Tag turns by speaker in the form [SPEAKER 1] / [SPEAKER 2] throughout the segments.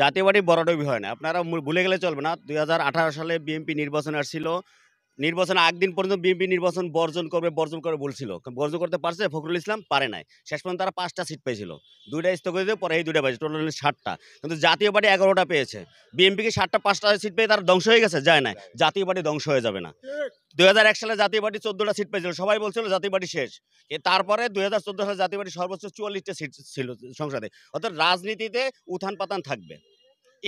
[SPEAKER 1] জাতীয় বড় বড়ডবি হয় না আপনারা ভুলে গেলে চলবে না দুই সালে বিএনপি নির্বাচন আসছিল নির্বাচন একদিন পর্যন্ত বিএনপি নির্বাচন বর্জন করবে বর্জন করে বলছিল বর্জন করতে পারছে ফখরুল ইসলাম পারে নাই শেষ পর্যন্ত তারা পাঁচটা সিট পেয়েছিল দুইটা স্থগিত দিয়ে পরে এই দুইটা পেয়েছে টোটাল ষাটটা কিন্তু জাতীয় পার্টি এগারোটা পেয়েছে বিএনপিকে ষাটটা পাঁচটা সিট পেয়ে তারা ধ্বংস হয়ে গেছে যায় না জাতীয় পার্টি ধ্বংস হয়ে যাবে না এক সালে জাতীয় পার্টি চোদ্দোটা সিট পেয়েছিল সবাই বলছিল জাতীয় পার্টি শেষ তারপরে দুই সালে জাতীয় পার্টি সর্বোচ্চ চুয়াল্লিশটা সিট ছিল সংসদে অর্থাৎ রাজনীতিতে উত্থান পাতান থাকবে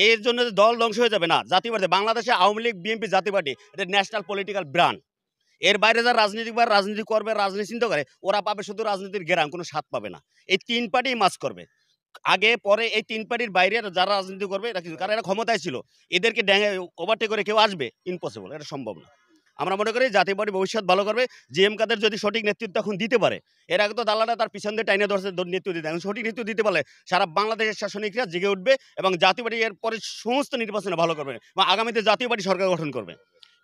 [SPEAKER 1] এর জন্য দল ধ্বংস হয়ে যাবে না জাতীয় পার্টি বাংলাদেশে আওয়ামী লীগ বিএনপি জাতীয় পার্টি এটা ন্যাশনাল পলিটিক্যাল ব্র্যান্ড এর বাইরে যারা বা রাজনীতি করবে রাজনীতি চিন্তা করে ওরা পাবে শুধু রাজনীতির গ্রাম কোনো স্বাদ পাবে না এই তিন পার্টি মাস করবে আগে পরে এই তিন পার্টির বাইরে যারা রাজনীতি করবে এরা কিছু কারণ এরা ক্ষমতায় ছিল এদেরকে ড্যাঙে ওভারটেক করে কেউ আসবে ইম্পসিবল এটা সম্ভব না আমরা মনে করি জাতীয় পার্টি ভবিষ্যৎ ভালো করবে জি এম কাদের যদি সঠিক নেতৃত্ব এখন দিতে পারে এর আগে তো দালালা তার পিছন দিয়ে টাইনে ধরছে নেতৃত্ব দিতে এখন সঠিক নেতৃত্ব দিতে পারলে সারা বাংলাদেশের শাসনিকরা জেগে উঠবে এবং জাতীয় পার্টি এর পরে সমস্ত নির্বাচনে ভালো করবে বা আগামীতে জাতীয় পার্টি সরকার গঠন করবে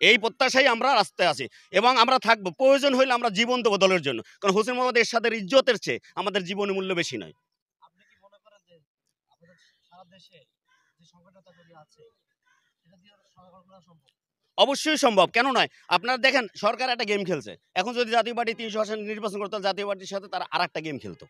[SPEAKER 1] এই প্রত্যাশাই আমরা রাস্তায় আছি এবং আমরা থাকবো প্রয়োজন হইলে আমরা জীবন দেবো দলের জন্য কারণ হোসেন মোহাম্মদ সাথে ইজ্জতের চেয়ে আমাদের জীবনের মূল্য বেশি নয় সারা দেশে যে সংকটটা আছে সেটা দিয়ে সম্ভব অবশ্যই সম্ভব কেন নয় আপনারা দেখেন সরকার একটা গেম খেলছে এখন যদি জাতীয় পার্টি তিনশো আসনে নির্বাচন করতো জাতীয় পার্টির সাথে তারা আর একটা গেম খেলতো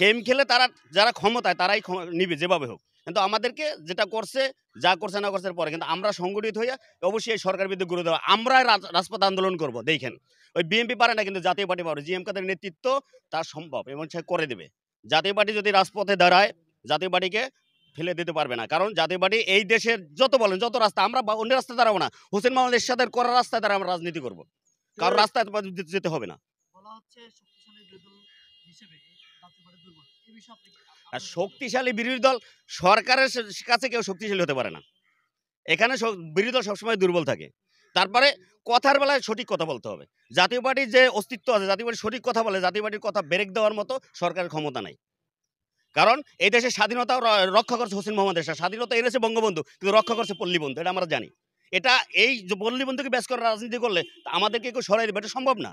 [SPEAKER 1] গেম খেলে তারা যারা ক্ষমতায় তারাই নিবে যেভাবে হোক কিন্তু আমাদেরকে যেটা করছে যা করছে না করছে পরে কিন্তু আমরা সংগঠিত হইয়া অবশ্যই সরকার বিরুদ্ধে গুরু দেওয়া আমরা রাজপথ আন্দোলন করব দেখেন ওই বিএনপি পারে না কিন্তু জাতীয় পার্টি পারে জিএম কাদের নেতৃত্ব তা সম্ভব এবং সে করে দেবে জাতীয় পার্টি যদি রাজপথে দাঁড়ায় জাতীয় পার্টিকে ফেলে দিতে পারবে না কারণ জাতীয়বাদী এই দেশের যত বলেন যত রাস্তা আমরা অন্য রাস্তায় দাঁড়াবো না হোসেন মাহমুদ এরশাদের করা রাস্তায় দ্বারা আমরা রাজনীতি করব কারোর রাস্তায় যেতে হবে না শক্তিশালী বিরোধী দল সরকারের কাছে কেউ শক্তিশালী হতে পারে না এখানে বিরোধী দল সবসময় দুর্বল থাকে তারপরে কথার বেলায় সঠিক কথা বলতে হবে জাতীয় পার্টির যে অস্তিত্ব আছে জাতীয় পার্টি সঠিক কথা বলে জাতীয় পার্টির কথা ব্রেক দেওয়ার মতো সরকারের ক্ষমতা নাই কারণ এই দেশের স্বাধীনতা রক্ষা করছে হোসেন মোহাম্মদ এরশাদ স্বাধীনতা এনেছে বঙ্গবন্ধু কিন্তু রক্ষা করছে পল্লীবন্ধু এটা আমরা জানি এটা এই পল্লীবন্ধুকে ব্যাস করার রাজনীতি করলে আমাদেরকে কেউ সরাই দেবে এটা সম্ভব না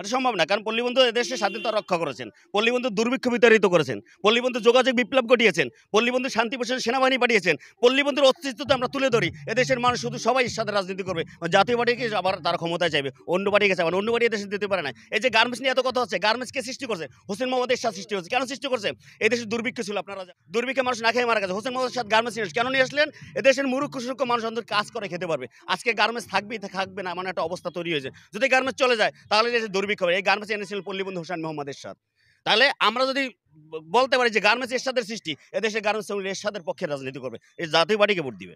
[SPEAKER 1] এটা সম্ভব না কারণ পল্লীবন্ধু এদেশের স্বাধীনতা রক্ষা করেছেন পল্লীবন্ধু দুর্ভিক্ষ বিতাড়িত করেছেন পল্লীবন্ধু যোগাযোগ বিপ্লব ঘটিয়েছেন পল্লীবন্ধু শান্তি প্রশাসন সেনাবাহিনী পাঠিয়েছেন পল্লীবন্ধুর অস্তিত্ব তো আমরা তুলে ধরি এদেশের মানুষ শুধু সবাই সাথে রাজনীতি করবে জাতীয় পার্টিকে আবার তার ক্ষমতায় চাইবে অন্য পার্টি গেছে আবার অন্য পার্টি এদেশে দিতে পারে না এই যে গার্মেন্টস নিয়ে এত কথা হচ্ছে গার্মেন্টসকে সৃষ্টি করছে হোসেন মোহাম্মদ এরশাদ সৃষ্টি হচ্ছে কেন সৃষ্টি করছে এদেশের দুর্ভিক্ষ ছিল আপনারা দুর্ভিক্ষে মানুষ না খেয়ে মারা গেছে হোসেন মোহাম্মদ এরশাদ গার্মেন্টস নিয়ে কেন নিয়ে আসলেন এদেশের মুরুক্ষ সুরক্ষ মানুষ অন্তর কাজ করে খেতে পারবে আজকে গার্মেন্টস থাকবেই থাকবে না এমন একটা অবস্থা তৈরি হয়েছে যদি গার্মেন্টস চলে যায় তাহলে দেশে দুর্ভিক্ষ খবর এই গার্মেন্টস এনেছিলেন পল্লীবন্ধু হোসেন মোহাম্মদ এরশাদ তাহলে আমরা যদি বলতে পারি যে গার্মেন্টস এরশাদের সৃষ্টি এদেশে গার্মেন্টস এরশাদের পক্ষে রাজনীতি করবে এই জাতীয় পার্টিকে ভোট দিবে